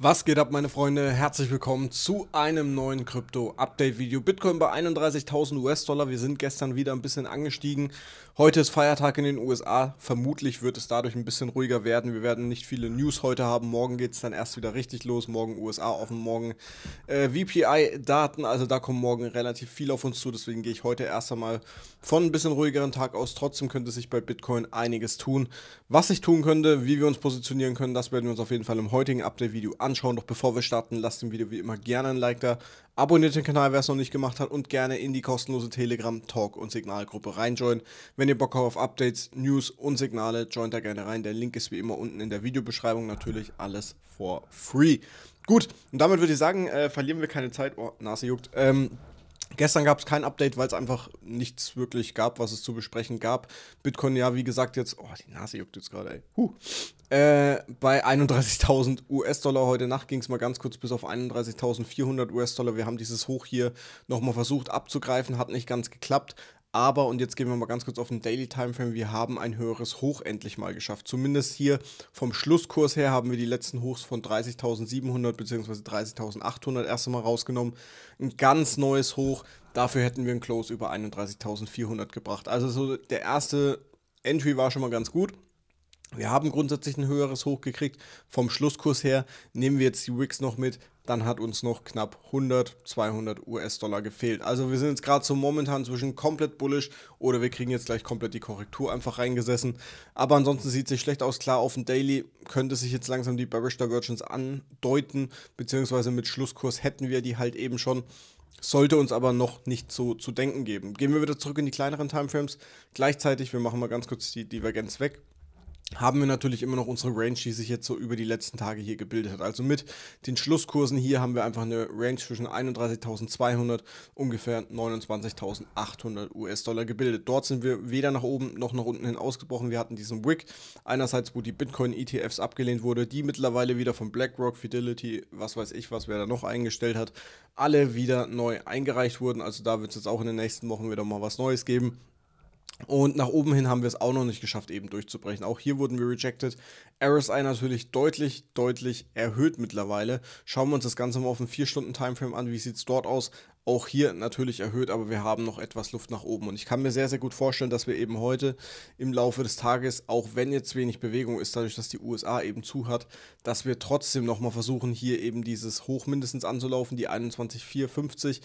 Was geht ab meine Freunde? Herzlich willkommen zu einem neuen Krypto-Update-Video. Bitcoin bei 31.000 US-Dollar. Wir sind gestern wieder ein bisschen angestiegen. Heute ist Feiertag in den USA. Vermutlich wird es dadurch ein bisschen ruhiger werden. Wir werden nicht viele News heute haben. Morgen geht es dann erst wieder richtig los. Morgen USA offen, morgen äh, VPI-Daten. Also da kommt morgen relativ viel auf uns zu. Deswegen gehe ich heute erst einmal von ein bisschen ruhigeren Tag aus. Trotzdem könnte sich bei Bitcoin einiges tun. Was ich tun könnte, wie wir uns positionieren können, das werden wir uns auf jeden Fall im heutigen Update-Video anschauen anschauen. Doch bevor wir starten, lasst dem Video wie immer gerne ein Like da. Abonniert den Kanal, wer es noch nicht gemacht hat und gerne in die kostenlose Telegram, Talk und Signalgruppe reinjoinen. Wenn ihr Bock habt auf Updates, News und Signale, joint da gerne rein. Der Link ist wie immer unten in der Videobeschreibung. Natürlich alles for free. Gut, und damit würde ich sagen, äh, verlieren wir keine Zeit. Oh, Nase juckt. Ähm, Gestern gab es kein Update, weil es einfach nichts wirklich gab, was es zu besprechen gab. Bitcoin ja, wie gesagt, jetzt, oh, die Nase juckt jetzt gerade, ey. Huh. Äh, bei 31.000 US-Dollar heute Nacht ging es mal ganz kurz bis auf 31.400 US-Dollar. Wir haben dieses Hoch hier nochmal versucht abzugreifen, hat nicht ganz geklappt. Aber, und jetzt gehen wir mal ganz kurz auf den Daily Timeframe, wir haben ein höheres Hoch endlich mal geschafft. Zumindest hier vom Schlusskurs her haben wir die letzten Hochs von 30.700 bzw. 30.800 erst einmal rausgenommen. Ein ganz neues Hoch. Dafür hätten wir ein Close über 31.400 gebracht. Also so der erste Entry war schon mal ganz gut. Wir haben grundsätzlich ein höheres Hoch gekriegt. Vom Schlusskurs her nehmen wir jetzt die Wicks noch mit dann hat uns noch knapp 100, 200 US-Dollar gefehlt. Also wir sind jetzt gerade so momentan zwischen komplett bullish oder wir kriegen jetzt gleich komplett die Korrektur einfach reingesessen. Aber ansonsten sieht es nicht schlecht aus. Klar, auf dem Daily könnte sich jetzt langsam die Bearish Divergence andeuten, beziehungsweise mit Schlusskurs hätten wir die halt eben schon. Sollte uns aber noch nicht so zu denken geben. Gehen wir wieder zurück in die kleineren Timeframes. Gleichzeitig, wir machen mal ganz kurz die Divergenz weg haben wir natürlich immer noch unsere Range, die sich jetzt so über die letzten Tage hier gebildet hat. Also mit den Schlusskursen hier haben wir einfach eine Range zwischen 31.200 ungefähr 29.800 US-Dollar gebildet. Dort sind wir weder nach oben noch nach unten hin ausgebrochen. Wir hatten diesen Wick einerseits, wo die Bitcoin-ETFs abgelehnt wurde, die mittlerweile wieder von BlackRock, Fidelity, was weiß ich, was wer da noch eingestellt hat, alle wieder neu eingereicht wurden. Also da wird es jetzt auch in den nächsten Wochen wieder mal was Neues geben. Und nach oben hin haben wir es auch noch nicht geschafft, eben durchzubrechen. Auch hier wurden wir rejected. RSI natürlich deutlich, deutlich erhöht mittlerweile. Schauen wir uns das Ganze mal auf einen 4-Stunden-Timeframe an. Wie sieht es dort aus? Auch hier natürlich erhöht, aber wir haben noch etwas Luft nach oben. Und ich kann mir sehr, sehr gut vorstellen, dass wir eben heute im Laufe des Tages, auch wenn jetzt wenig Bewegung ist, dadurch, dass die USA eben zu hat, dass wir trotzdem nochmal versuchen, hier eben dieses Hoch mindestens anzulaufen, die 21,450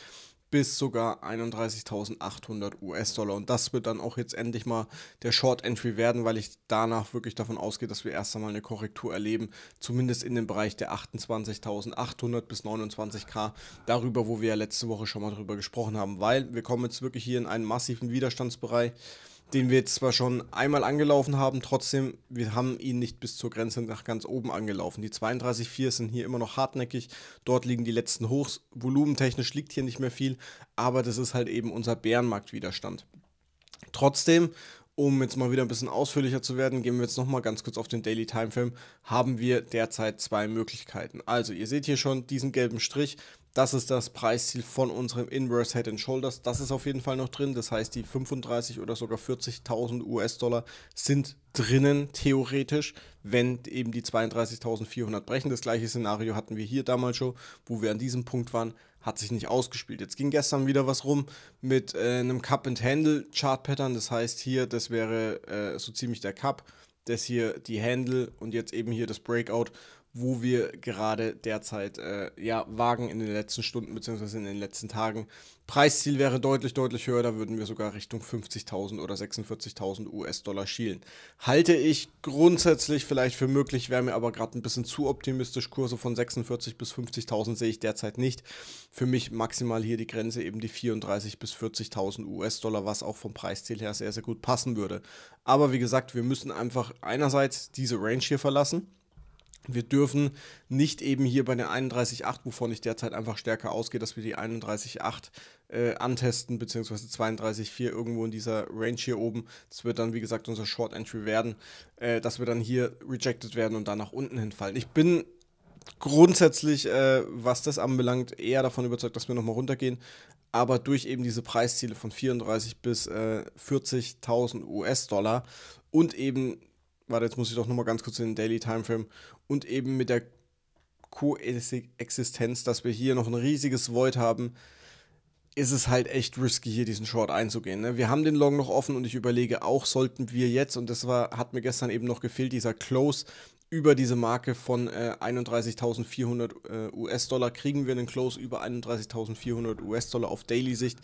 bis sogar 31.800 US-Dollar. Und das wird dann auch jetzt endlich mal der Short-Entry werden, weil ich danach wirklich davon ausgehe, dass wir erst einmal eine Korrektur erleben, zumindest in dem Bereich der 28.800 bis 29k, darüber, wo wir ja letzte Woche schon mal drüber gesprochen haben, weil wir kommen jetzt wirklich hier in einen massiven Widerstandsbereich den wir jetzt zwar schon einmal angelaufen haben, trotzdem, wir haben ihn nicht bis zur Grenze nach ganz oben angelaufen. Die 32,4 sind hier immer noch hartnäckig. Dort liegen die letzten Hochs. Volumentechnisch liegt hier nicht mehr viel, aber das ist halt eben unser Bärenmarktwiderstand. Trotzdem, um jetzt mal wieder ein bisschen ausführlicher zu werden, gehen wir jetzt nochmal ganz kurz auf den Daily Timeframe, haben wir derzeit zwei Möglichkeiten. Also ihr seht hier schon diesen gelben Strich, das ist das Preisziel von unserem Inverse Head and Shoulders. Das ist auf jeden Fall noch drin. Das heißt, die 35 oder sogar 40.000 US-Dollar sind drinnen, theoretisch, wenn eben die 32.400 brechen. Das gleiche Szenario hatten wir hier damals schon, wo wir an diesem Punkt waren. Hat sich nicht ausgespielt. Jetzt ging gestern wieder was rum mit äh, einem Cup-and-Handle-Chart-Pattern. Das heißt, hier, das wäre äh, so ziemlich der Cup. Das hier die Handle und jetzt eben hier das Breakout wo wir gerade derzeit äh, ja, wagen in den letzten Stunden bzw. in den letzten Tagen. Preisziel wäre deutlich, deutlich höher, da würden wir sogar Richtung 50.000 oder 46.000 US-Dollar schielen. Halte ich grundsätzlich vielleicht für möglich, wäre mir aber gerade ein bisschen zu optimistisch. Kurse von 46.000 bis 50.000 sehe ich derzeit nicht. Für mich maximal hier die Grenze eben die 34.000 bis 40.000 US-Dollar, was auch vom Preisziel her sehr, sehr gut passen würde. Aber wie gesagt, wir müssen einfach einerseits diese Range hier verlassen wir dürfen nicht eben hier bei der 31.8, wovon ich derzeit einfach stärker ausgehe, dass wir die 31.8 äh, antesten, beziehungsweise 32.4 irgendwo in dieser Range hier oben. Das wird dann, wie gesagt, unser Short Entry werden, äh, dass wir dann hier rejected werden und dann nach unten hinfallen. Ich bin grundsätzlich, äh, was das anbelangt, eher davon überzeugt, dass wir nochmal runtergehen. Aber durch eben diese Preisziele von 34.000 bis 40.000 äh, US-Dollar und eben warte, jetzt muss ich doch nochmal ganz kurz in den Daily Timeframe und eben mit der Koexistenz, dass wir hier noch ein riesiges Void haben, ist es halt echt risky, hier diesen Short einzugehen. Ne? Wir haben den Long noch offen und ich überlege auch, sollten wir jetzt, und das war, hat mir gestern eben noch gefehlt, dieser Close über diese Marke von äh, 31.400 äh, US-Dollar, kriegen wir einen Close über 31.400 US-Dollar auf Daily-Sicht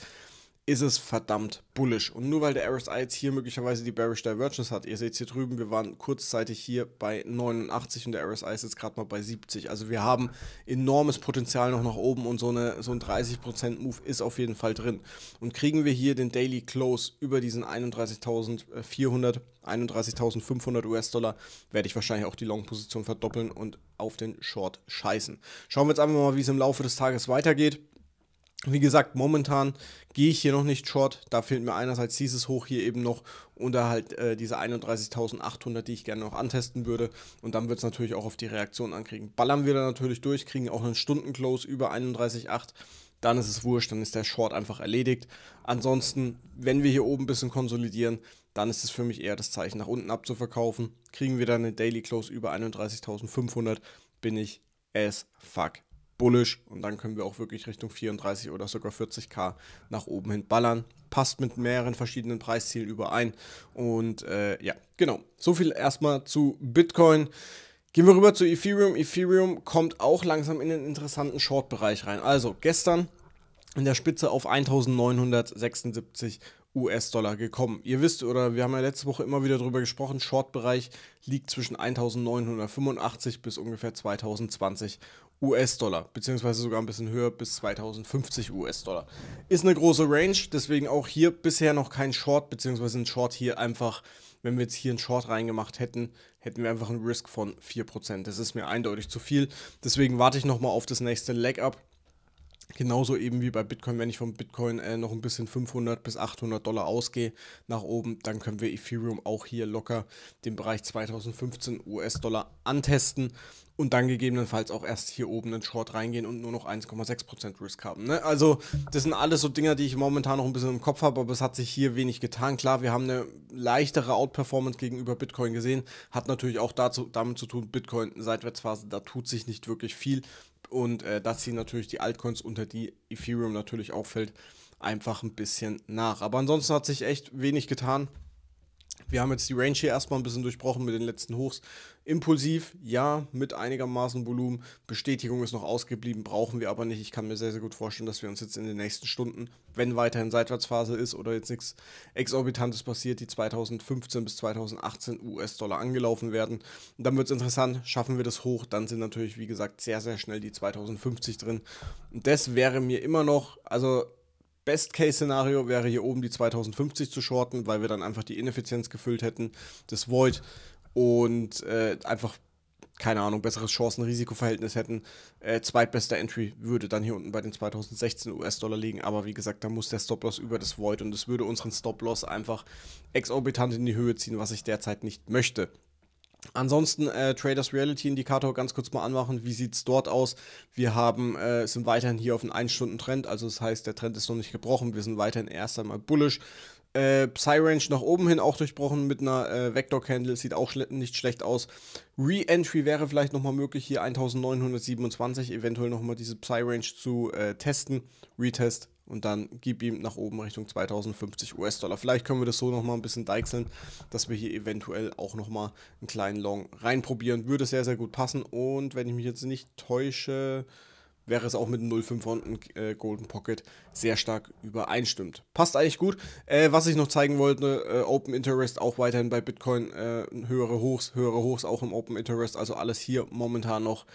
ist es verdammt bullisch. Und nur weil der RSI jetzt hier möglicherweise die Bearish Divergence hat, ihr seht hier drüben, wir waren kurzzeitig hier bei 89 und der RSI ist jetzt gerade mal bei 70. Also wir haben enormes Potenzial noch nach oben und so, eine, so ein 30% Move ist auf jeden Fall drin. Und kriegen wir hier den Daily Close über diesen 31.400, 31.500 US-Dollar, werde ich wahrscheinlich auch die Long-Position verdoppeln und auf den Short scheißen. Schauen wir jetzt einfach mal, wie es im Laufe des Tages weitergeht. Wie gesagt, momentan gehe ich hier noch nicht short. Da fehlt mir einerseits dieses Hoch hier eben noch oder halt äh, diese 31.800, die ich gerne noch antesten würde. Und dann wird es natürlich auch auf die Reaktion ankriegen. Ballern wir da natürlich durch, kriegen auch einen Stundenclose über 31.8 dann ist es wurscht, dann ist der Short einfach erledigt. Ansonsten, wenn wir hier oben ein bisschen konsolidieren, dann ist es für mich eher das Zeichen, nach unten abzuverkaufen. Kriegen wir dann eine Daily Close über 31.500, bin ich as fuck bullisch und dann können wir auch wirklich Richtung 34 oder sogar 40k nach oben hin ballern. Passt mit mehreren verschiedenen Preiszielen überein. Und äh, ja, genau. So viel erstmal zu Bitcoin. Gehen wir rüber zu Ethereum. Ethereum kommt auch langsam in den interessanten Short-Bereich rein. Also gestern in der Spitze auf 1976 US-Dollar gekommen. Ihr wisst, oder wir haben ja letzte Woche immer wieder darüber gesprochen, Short-Bereich liegt zwischen 1985 bis ungefähr 2020 US-Dollar, beziehungsweise sogar ein bisschen höher bis 2050 US-Dollar. Ist eine große Range, deswegen auch hier bisher noch kein Short, beziehungsweise ein Short hier einfach, wenn wir jetzt hier einen Short reingemacht hätten, hätten wir einfach einen Risk von 4%. Das ist mir eindeutig zu viel, deswegen warte ich nochmal auf das nächste Leg-Up, Genauso eben wie bei Bitcoin, wenn ich vom Bitcoin äh, noch ein bisschen 500 bis 800 Dollar ausgehe nach oben, dann können wir Ethereum auch hier locker den Bereich 2015 US-Dollar antesten und dann gegebenenfalls auch erst hier oben einen Short reingehen und nur noch 1,6% Risk haben. Ne? Also das sind alles so Dinge, die ich momentan noch ein bisschen im Kopf habe, aber es hat sich hier wenig getan. Klar, wir haben eine leichtere Outperformance gegenüber Bitcoin gesehen, hat natürlich auch dazu, damit zu tun, Bitcoin Seitwärtsphase, da tut sich nicht wirklich viel. Und äh, das ziehen natürlich die Altcoins, unter die Ethereum natürlich auch fällt, einfach ein bisschen nach. Aber ansonsten hat sich echt wenig getan. Wir haben jetzt die Range hier erstmal ein bisschen durchbrochen mit den letzten Hochs. Impulsiv, ja, mit einigermaßen Volumen. Bestätigung ist noch ausgeblieben, brauchen wir aber nicht. Ich kann mir sehr, sehr gut vorstellen, dass wir uns jetzt in den nächsten Stunden, wenn weiterhin Seitwärtsphase ist oder jetzt nichts Exorbitantes passiert, die 2015 bis 2018 US-Dollar angelaufen werden. Und dann wird es interessant, schaffen wir das hoch, dann sind natürlich, wie gesagt, sehr, sehr schnell die 2050 drin. Und das wäre mir immer noch, also Best-Case-Szenario wäre hier oben die 2050 zu shorten, weil wir dann einfach die Ineffizienz gefüllt hätten, das Void und äh, einfach, keine Ahnung, besseres Chancen-Risiko-Verhältnis hätten. Äh, zweitbester Entry würde dann hier unten bei den 2016 US-Dollar liegen, aber wie gesagt, da muss der Stop-Loss über das Void und es würde unseren Stop-Loss einfach exorbitant in die Höhe ziehen, was ich derzeit nicht möchte. Ansonsten äh, Traders Reality Indikator ganz kurz mal anmachen. Wie sieht es dort aus? Wir haben, äh, sind weiterhin hier auf einem 1-Stunden-Trend, also das heißt, der Trend ist noch nicht gebrochen. Wir sind weiterhin erst einmal bullish. Äh, Psy-Range nach oben hin auch durchbrochen mit einer äh, Vector-Candle, sieht auch schl nicht schlecht aus. Re-Entry wäre vielleicht nochmal möglich, hier 1927 eventuell nochmal diese Psy-Range zu äh, testen. Retest und dann gib ihm nach oben Richtung 2050 US-Dollar. Vielleicht können wir das so nochmal ein bisschen deichseln, dass wir hier eventuell auch nochmal einen kleinen Long reinprobieren. Würde sehr, sehr gut passen. Und wenn ich mich jetzt nicht täusche, wäre es auch mit 05 und äh, Golden Pocket sehr stark übereinstimmt. Passt eigentlich gut. Äh, was ich noch zeigen wollte, äh, Open Interest auch weiterhin bei Bitcoin äh, höhere Hochs, höhere Hochs auch im Open Interest, also alles hier momentan noch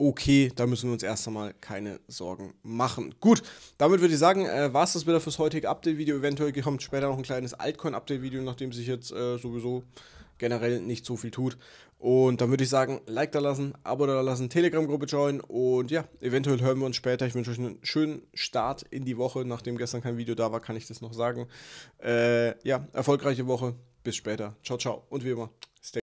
okay. Da müssen wir uns erst einmal keine Sorgen machen. Gut, damit würde ich sagen, äh, war es das wieder fürs heutige Update-Video. Eventuell kommt später noch ein kleines Altcoin-Update-Video, nachdem sich jetzt äh, sowieso generell nicht so viel tut. Und dann würde ich sagen, Like da lassen, Abo da lassen, Telegram-Gruppe joinen und ja, eventuell hören wir uns später. Ich wünsche euch einen schönen Start in die Woche. Nachdem gestern kein Video da war, kann ich das noch sagen. Äh, ja, erfolgreiche Woche. Bis später. Ciao, ciao. Und wie immer, stay.